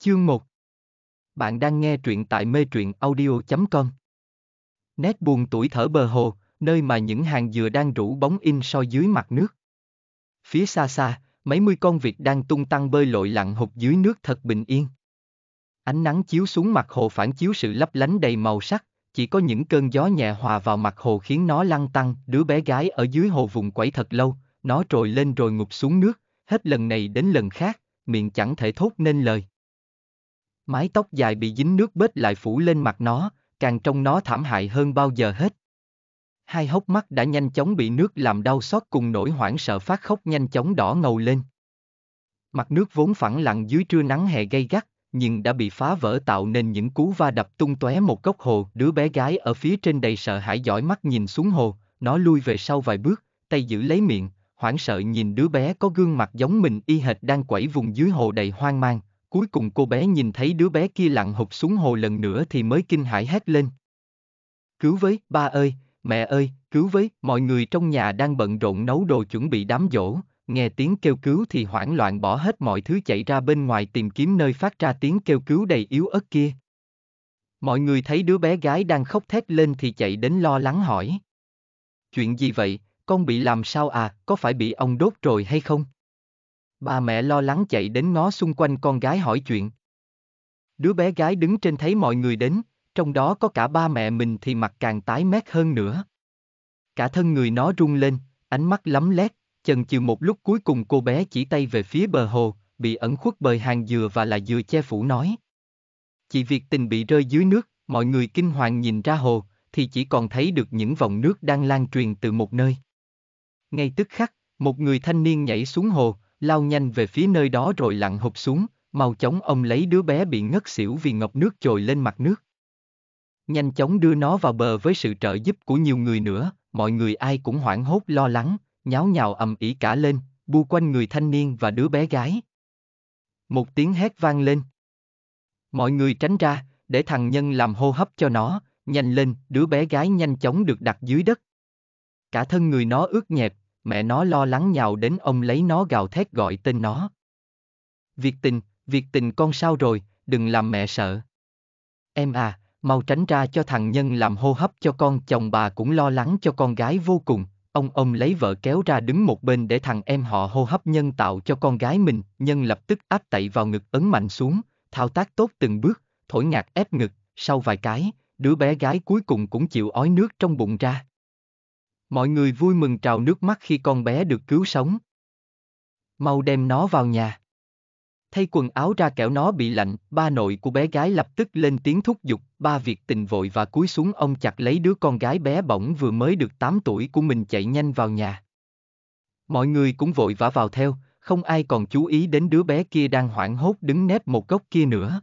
Chương 1 Bạn đang nghe truyện tại mê truyện audio.com Nét buồn tuổi thở bờ hồ, nơi mà những hàng dừa đang rủ bóng in soi dưới mặt nước. Phía xa xa, mấy mươi con vịt đang tung tăng bơi lội lặn hụt dưới nước thật bình yên. Ánh nắng chiếu xuống mặt hồ phản chiếu sự lấp lánh đầy màu sắc, chỉ có những cơn gió nhẹ hòa vào mặt hồ khiến nó lăn tăng, đứa bé gái ở dưới hồ vùng quẩy thật lâu, nó trồi lên rồi ngụp xuống nước, hết lần này đến lần khác, miệng chẳng thể thốt nên lời. Mái tóc dài bị dính nước bết lại phủ lên mặt nó, càng trông nó thảm hại hơn bao giờ hết. Hai hốc mắt đã nhanh chóng bị nước làm đau xót cùng nỗi hoảng sợ phát khóc nhanh chóng đỏ ngầu lên. Mặt nước vốn phẳng lặng dưới trưa nắng hè gay gắt, nhưng đã bị phá vỡ tạo nên những cú va đập tung tóe một góc hồ. Đứa bé gái ở phía trên đầy sợ hãi dõi mắt nhìn xuống hồ, nó lui về sau vài bước, tay giữ lấy miệng, hoảng sợ nhìn đứa bé có gương mặt giống mình y hệt đang quẩy vùng dưới hồ đầy hoang mang. Cuối cùng cô bé nhìn thấy đứa bé kia lặn hụt xuống hồ lần nữa thì mới kinh hãi hét lên. Cứu với, ba ơi, mẹ ơi, cứu với, mọi người trong nhà đang bận rộn nấu đồ chuẩn bị đám dỗ, nghe tiếng kêu cứu thì hoảng loạn bỏ hết mọi thứ chạy ra bên ngoài tìm kiếm nơi phát ra tiếng kêu cứu đầy yếu ớt kia. Mọi người thấy đứa bé gái đang khóc thét lên thì chạy đến lo lắng hỏi. Chuyện gì vậy, con bị làm sao à, có phải bị ông đốt rồi hay không? Ba mẹ lo lắng chạy đến ngó xung quanh con gái hỏi chuyện. Đứa bé gái đứng trên thấy mọi người đến, trong đó có cả ba mẹ mình thì mặt càng tái mét hơn nữa. Cả thân người nó rung lên, ánh mắt lấm lét, chần chừ một lúc cuối cùng cô bé chỉ tay về phía bờ hồ, bị ẩn khuất bởi hàng dừa và là dừa che phủ nói. Chỉ việc tình bị rơi dưới nước, mọi người kinh hoàng nhìn ra hồ, thì chỉ còn thấy được những vòng nước đang lan truyền từ một nơi. Ngay tức khắc, một người thanh niên nhảy xuống hồ, lao nhanh về phía nơi đó rồi lặn hụt xuống, mau chóng ông lấy đứa bé bị ngất xỉu vì ngập nước trồi lên mặt nước. Nhanh chóng đưa nó vào bờ với sự trợ giúp của nhiều người nữa, mọi người ai cũng hoảng hốt lo lắng, nháo nhào ầm ĩ cả lên, bu quanh người thanh niên và đứa bé gái. Một tiếng hét vang lên. Mọi người tránh ra, để thằng nhân làm hô hấp cho nó, nhanh lên, đứa bé gái nhanh chóng được đặt dưới đất. Cả thân người nó ướt nhẹp, mẹ nó lo lắng nhào đến ông lấy nó gào thét gọi tên nó. Việt tình, Việt tình con sao rồi, đừng làm mẹ sợ. Em à, mau tránh ra cho thằng Nhân làm hô hấp cho con chồng bà cũng lo lắng cho con gái vô cùng. Ông ông lấy vợ kéo ra đứng một bên để thằng em họ hô hấp nhân tạo cho con gái mình. Nhân lập tức áp tậy vào ngực ấn mạnh xuống, thao tác tốt từng bước, thổi ngạt ép ngực, sau vài cái, đứa bé gái cuối cùng cũng chịu ói nước trong bụng ra. Mọi người vui mừng trào nước mắt khi con bé được cứu sống. Mau đem nó vào nhà. Thay quần áo ra kẻo nó bị lạnh, ba nội của bé gái lập tức lên tiếng thúc giục, ba việc tình vội và cúi xuống ông chặt lấy đứa con gái bé bỏng vừa mới được 8 tuổi của mình chạy nhanh vào nhà. Mọi người cũng vội vã vào theo, không ai còn chú ý đến đứa bé kia đang hoảng hốt đứng nép một góc kia nữa.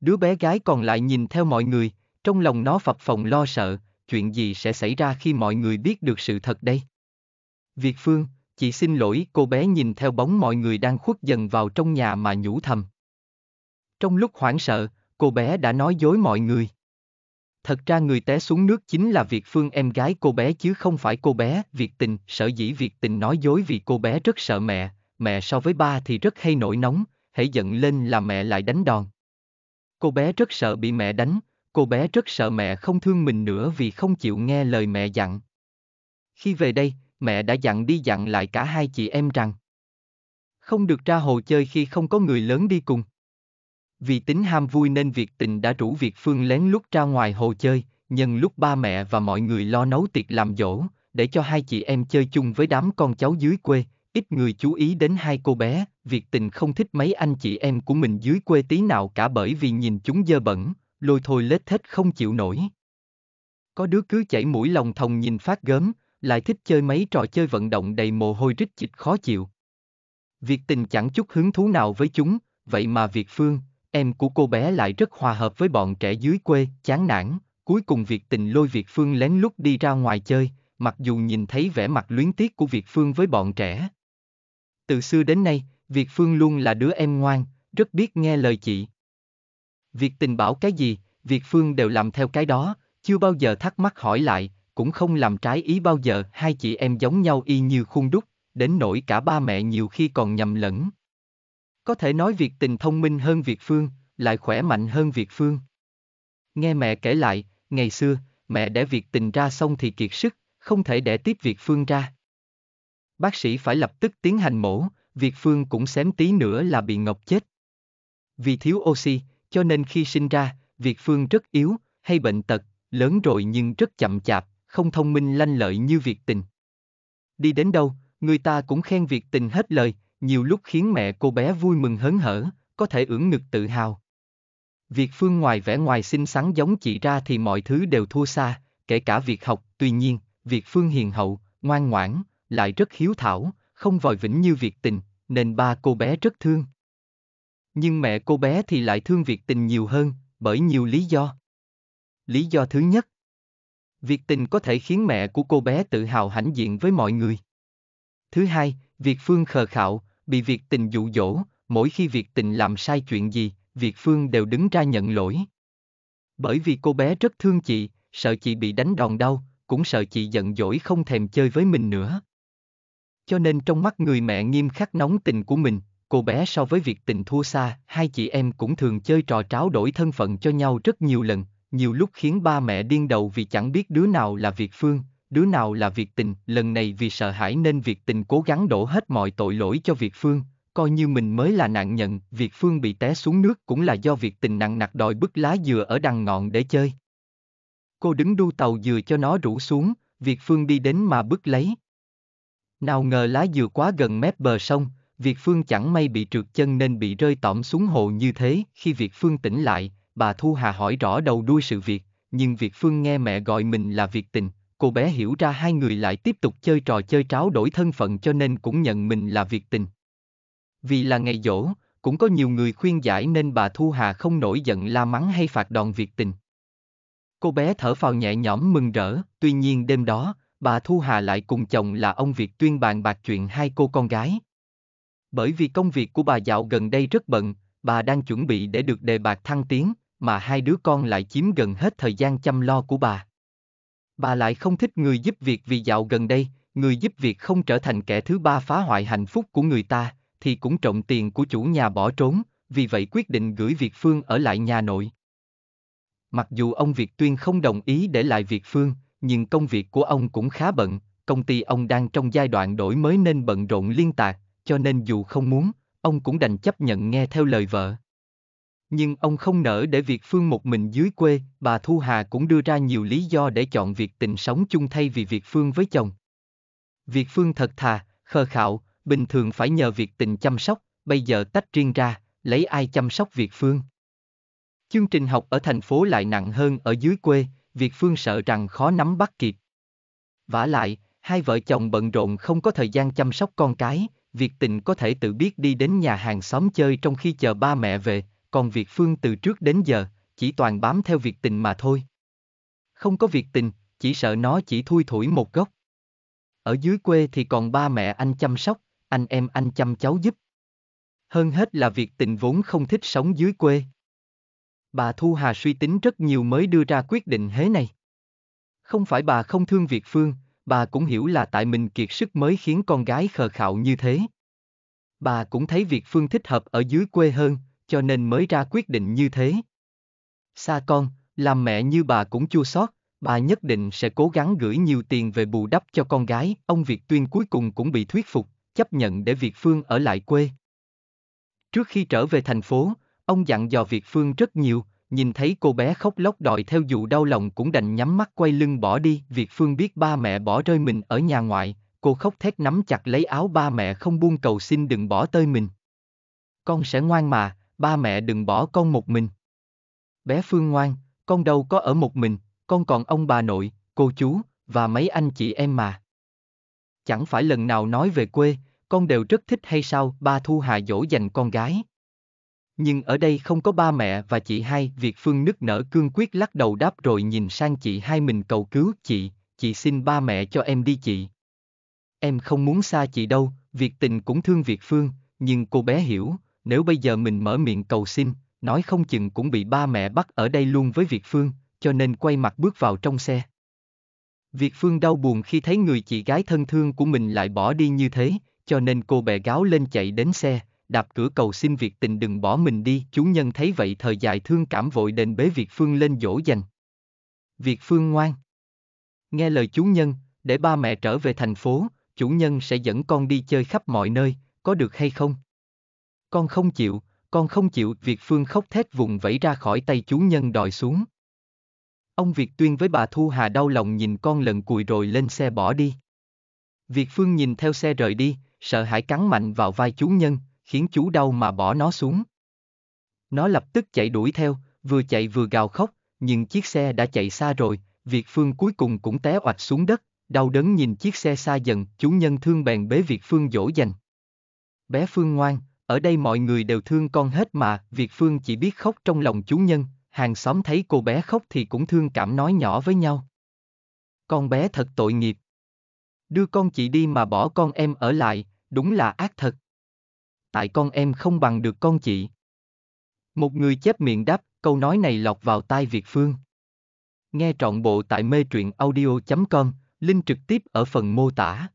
Đứa bé gái còn lại nhìn theo mọi người, trong lòng nó phập phồng lo sợ, chuyện gì sẽ xảy ra khi mọi người biết được sự thật đây? Việt Phương, chị xin lỗi, cô bé nhìn theo bóng mọi người đang khuất dần vào trong nhà mà nhủ thầm. Trong lúc hoảng sợ, cô bé đã nói dối mọi người. Thật ra người té xuống nước chính là Việt Phương em gái cô bé chứ không phải cô bé, Việt Tình, sở dĩ Việt Tình nói dối vì cô bé rất sợ mẹ, mẹ so với ba thì rất hay nổi nóng, hãy giận lên là mẹ lại đánh đòn. Cô bé rất sợ bị mẹ đánh, Cô bé rất sợ mẹ không thương mình nữa vì không chịu nghe lời mẹ dặn. Khi về đây, mẹ đã dặn đi dặn lại cả hai chị em rằng không được ra hồ chơi khi không có người lớn đi cùng. Vì tính ham vui nên Việt Tình đã rủ Việt Phương lén lút ra ngoài hồ chơi, nhân lúc ba mẹ và mọi người lo nấu tiệc làm dỗ, để cho hai chị em chơi chung với đám con cháu dưới quê, ít người chú ý đến hai cô bé, Việt Tình không thích mấy anh chị em của mình dưới quê tí nào cả bởi vì nhìn chúng dơ bẩn, lôi thôi lết thết không chịu nổi. Có đứa cứ chảy mũi lòng thòng nhìn phát gớm, lại thích chơi mấy trò chơi vận động đầy mồ hôi rít chịch khó chịu. Việc tình chẳng chút hứng thú nào với chúng, vậy mà Việt Phương, em của cô bé lại rất hòa hợp với bọn trẻ dưới quê, chán nản, cuối cùng Việt tình lôi Việt Phương lén lút đi ra ngoài chơi, mặc dù nhìn thấy vẻ mặt luyến tiếc của Việt Phương với bọn trẻ. Từ xưa đến nay, Việt Phương luôn là đứa em ngoan, rất biết nghe lời chị. Việc tình bảo cái gì, Việt Phương đều làm theo cái đó, chưa bao giờ thắc mắc hỏi lại, cũng không làm trái ý bao giờ, hai chị em giống nhau y như khuôn đúc, đến nỗi cả ba mẹ nhiều khi còn nhầm lẫn. Có thể nói Việt tình thông minh hơn Việt Phương, lại khỏe mạnh hơn Việt Phương. Nghe mẹ kể lại, ngày xưa, mẹ đẻ Việt tình ra xong thì kiệt sức, không thể đẻ tiếp Việt Phương ra. Bác sĩ phải lập tức tiến hành mổ, Việt Phương cũng xém tí nữa là bị ngọc chết. Vì thiếu oxy, cho nên khi sinh ra, Việt Phương rất yếu, hay bệnh tật, lớn rồi nhưng rất chậm chạp, không thông minh lanh lợi như Việt Tình. Đi đến đâu, người ta cũng khen Việt Tình hết lời, nhiều lúc khiến mẹ cô bé vui mừng hớn hở, có thể ưỡng ngực tự hào. Việt Phương ngoài vẻ ngoài xinh xắn giống chị ra thì mọi thứ đều thua xa, kể cả việc học, tuy nhiên, Việt Phương hiền hậu, ngoan ngoãn, lại rất hiếu thảo, không vòi vĩnh như Việt Tình, nên ba cô bé rất thương. Nhưng mẹ cô bé thì lại thương việc tình nhiều hơn, bởi nhiều lý do. Lý do thứ nhất. Việc tình có thể khiến mẹ của cô bé tự hào hãnh diện với mọi người. Thứ hai, việc Phương khờ khạo, bị việc tình dụ dỗ, mỗi khi việc tình làm sai chuyện gì, việc Phương đều đứng ra nhận lỗi. Bởi vì cô bé rất thương chị, sợ chị bị đánh đòn đau, cũng sợ chị giận dỗi không thèm chơi với mình nữa. Cho nên trong mắt người mẹ nghiêm khắc nóng tình của mình, cô bé so với việc tình thua xa, hai chị em cũng thường chơi trò tráo đổi thân phận cho nhau rất nhiều lần, nhiều lúc khiến ba mẹ điên đầu vì chẳng biết đứa nào là Việt Phương, đứa nào là Việt Tình. Lần này vì sợ hãi nên Việt Tình cố gắng đổ hết mọi tội lỗi cho Việt Phương, coi như mình mới là nạn nhân. Việt Phương bị té xuống nước cũng là do Việt Tình nặng nặc đòi bức lá dừa ở đằng ngọn để chơi. Cô đứng đu tàu dừa cho nó rủ xuống, Việt Phương đi đến mà bứt lấy. Nào ngờ lá dừa quá gần mép bờ sông, Việt Phương chẳng may bị trượt chân nên bị rơi tõm xuống hồ như thế. Khi Việt Phương tỉnh lại, bà Thu Hà hỏi rõ đầu đuôi sự việc, nhưng Việt Phương nghe mẹ gọi mình là Việt Tình. Cô bé hiểu ra hai người lại tiếp tục chơi trò chơi tráo đổi thân phận cho nên cũng nhận mình là Việt Tình. Vì là ngày dỗ, cũng có nhiều người khuyên giải nên bà Thu Hà không nổi giận la mắng hay phạt đòn Việt Tình. Cô bé thở phào nhẹ nhõm mừng rỡ, tuy nhiên đêm đó, bà Thu Hà lại cùng chồng là ông Việt Tuyên bàn bạc chuyện hai cô con gái, bởi vì công việc của bà dạo gần đây rất bận, bà đang chuẩn bị để được đề bạc thăng tiến, mà hai đứa con lại chiếm gần hết thời gian chăm lo của bà. Bà lại không thích người giúp việc vì dạo gần đây, người giúp việc không trở thành kẻ thứ ba phá hoại hạnh phúc của người ta, thì cũng trộm tiền của chủ nhà bỏ trốn, vì vậy quyết định gửi Việt Phương ở lại nhà nội. Mặc dù ông Việt Tuyên không đồng ý để lại Việt Phương, nhưng công việc của ông cũng khá bận, công ty ông đang trong giai đoạn đổi mới nên bận rộn liên tạc, cho nên dù không muốn, ông cũng đành chấp nhận nghe theo lời vợ. Nhưng ông không nỡ để Việt Phương một mình dưới quê, bà Thu Hà cũng đưa ra nhiều lý do để chọn việc tình sống chung thay vì Việt Phương với chồng. Việt Phương thật thà, khờ khạo, bình thường phải nhờ Việt tình chăm sóc, bây giờ tách riêng ra, lấy ai chăm sóc Việt Phương. Chương trình học ở thành phố lại nặng hơn ở dưới quê, Việt Phương sợ rằng khó nắm bắt kịp. Vả lại, hai vợ chồng bận rộn không có thời gian chăm sóc con cái, việc tình có thể tự biết đi đến nhà hàng xóm chơi trong khi chờ ba mẹ về, còn việc phương từ trước đến giờ, chỉ toàn bám theo việc tình mà thôi. Không có việc tình, chỉ sợ nó chỉ thui thủi một góc. Ở dưới quê thì còn ba mẹ anh chăm sóc, anh em anh chăm cháu giúp. Hơn hết là việc tình vốn không thích sống dưới quê. Bà Thu Hà suy tính rất nhiều mới đưa ra quyết định thế này. Không phải bà không thương Việt Phương, bà cũng hiểu là tại mình kiệt sức mới khiến con gái khờ khạo như thế. Bà cũng thấy việc Phương thích hợp ở dưới quê hơn, cho nên mới ra quyết định như thế. Xa con, làm mẹ như bà cũng chua xót, bà nhất định sẽ cố gắng gửi nhiều tiền về bù đắp cho con gái, ông Việt Tuyên cuối cùng cũng bị thuyết phục, chấp nhận để Việt Phương ở lại quê. Trước khi trở về thành phố, ông dặn dò Việt Phương rất nhiều, nhìn thấy cô bé khóc lóc đòi theo dù đau lòng cũng đành nhắm mắt quay lưng bỏ đi. Việt Phương biết ba mẹ bỏ rơi mình ở nhà ngoại, cô khóc thét nắm chặt lấy áo ba mẹ không buông cầu xin đừng bỏ tơi mình. Con sẽ ngoan mà, ba mẹ đừng bỏ con một mình. Bé Phương ngoan, con đâu có ở một mình, con còn ông bà nội, cô chú, và mấy anh chị em mà. Chẳng phải lần nào nói về quê, con đều rất thích hay sao ba Thu Hà dỗ dành con gái. Nhưng ở đây không có ba mẹ và chị hai, Việt Phương nức nở cương quyết lắc đầu đáp rồi nhìn sang chị hai mình cầu cứu, chị, chị xin ba mẹ cho em đi chị. Em không muốn xa chị đâu, Việt Tình cũng thương Việt Phương, nhưng cô bé hiểu, nếu bây giờ mình mở miệng cầu xin, nói không chừng cũng bị ba mẹ bắt ở đây luôn với Việt Phương, cho nên quay mặt bước vào trong xe. Việt Phương đau buồn khi thấy người chị gái thân thương của mình lại bỏ đi như thế, cho nên cô bé gáo lên chạy đến xe, đạp cửa cầu xin việc tình đừng bỏ mình đi. Chú nhân thấy vậy thời dài thương cảm vội đền bế Việt Phương lên dỗ dành. Việt Phương ngoan. Nghe lời chú nhân, để ba mẹ trở về thành phố, chủ nhân sẽ dẫn con đi chơi khắp mọi nơi, có được hay không? Con không chịu, con không chịu, Việt Phương khóc thét vùng vẫy ra khỏi tay chú nhân đòi xuống. Ông Việt Tuyên với bà Thu Hà đau lòng nhìn con lần cùi rồi lên xe bỏ đi. Việt Phương nhìn theo xe rời đi, sợ hãi cắn mạnh vào vai chú nhân, khiến chú đau mà bỏ nó xuống. Nó lập tức chạy đuổi theo, vừa chạy vừa gào khóc, nhưng chiếc xe đã chạy xa rồi, Việt Phương cuối cùng cũng té oạch xuống đất, đau đớn nhìn chiếc xe xa dần, chú nhân thương bèn bế Việt Phương dỗ dành. Bé Phương ngoan, ở đây mọi người đều thương con hết mà, Việt Phương chỉ biết khóc trong lòng chú nhân, hàng xóm thấy cô bé khóc thì cũng thương cảm nói nhỏ với nhau. Con bé thật tội nghiệp. Đưa con chị đi mà bỏ con em ở lại, đúng là ác thật tại con em không bằng được con chị. Một người chép miệng đáp, câu nói này lọt vào tai Việt Phương. Nghe trọn bộ tại mê truyện audio.com, link trực tiếp ở phần mô tả.